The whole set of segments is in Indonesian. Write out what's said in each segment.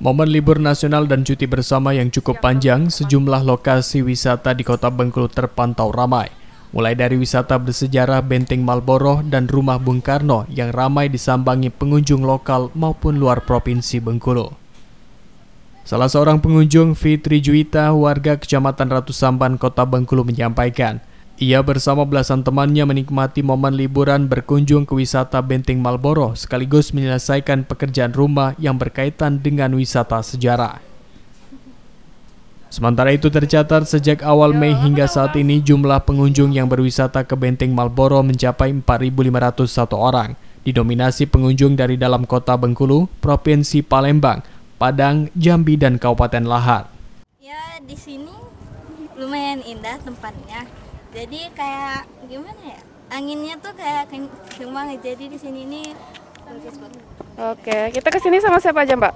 Momen libur nasional dan cuti bersama yang cukup panjang, sejumlah lokasi wisata di kota Bengkulu terpantau ramai. Mulai dari wisata bersejarah Benteng Malboro dan Rumah Bung Karno yang ramai disambangi pengunjung lokal maupun luar provinsi Bengkulu. Salah seorang pengunjung Fitri Juwita, warga Kecamatan Ratu Samban, Kota Bengkulu menyampaikan, ia bersama belasan temannya menikmati momen liburan berkunjung ke wisata Benteng Malboro sekaligus menyelesaikan pekerjaan rumah yang berkaitan dengan wisata sejarah. Sementara itu tercatat sejak awal Mei hingga saat ini jumlah pengunjung yang berwisata ke Benteng Malboro mencapai 4.501 orang, didominasi pengunjung dari dalam kota Bengkulu, Provinsi Palembang, Padang, Jambi, dan Kabupaten Lahat. Ya, di sini lumayan indah tempatnya jadi kayak gimana ya anginnya tuh kayak kenceng banget jadi di sini ini oke kita kesini sama siapa aja mbak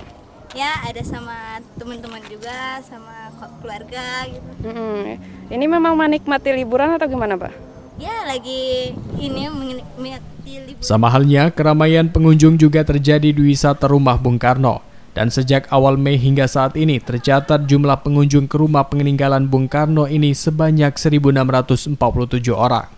ya ada sama teman-teman juga sama keluarga gitu mm-hmm. ini memang menikmati liburan atau gimana mbak ya lagi ini menikmati liburan sama halnya keramaian pengunjung juga terjadi di wisata rumah Bung Karno dan sejak awal Mei hingga saat ini tercatat jumlah pengunjung ke rumah peninggalan Bung Karno ini sebanyak 1.647 orang.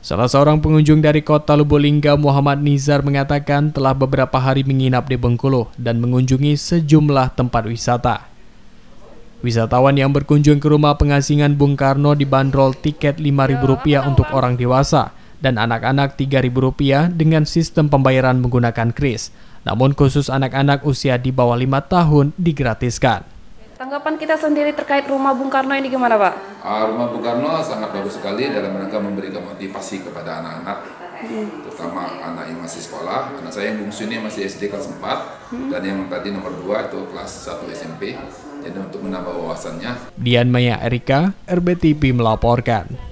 Salah seorang pengunjung dari kota Lubulingga, Muhammad Nizar, mengatakan telah beberapa hari menginap di Bengkulu dan mengunjungi sejumlah tempat wisata. Wisatawan yang berkunjung ke rumah pengasingan Bung Karno dibanderol tiket Rp5.000 untuk orang dewasa dan anak-anak Rp3.000 dengan sistem pembayaran menggunakan kris. Namun khusus anak-anak usia di bawah 5 tahun digratiskan. Tanggapan kita sendiri terkait rumah Bung Karno ini gimana Pak? Uh, rumah Bung Karno sangat bagus sekali dalam rangka memberikan motivasi kepada anak-anak hmm. Terutama anak yang masih sekolah, anak saya yang bungsu ini masih SD kelas 4 hmm. Dan yang tadi nomor 2 itu kelas 1 SMP Jadi untuk menambah wawasannya Dian Maya Erika, RBTV melaporkan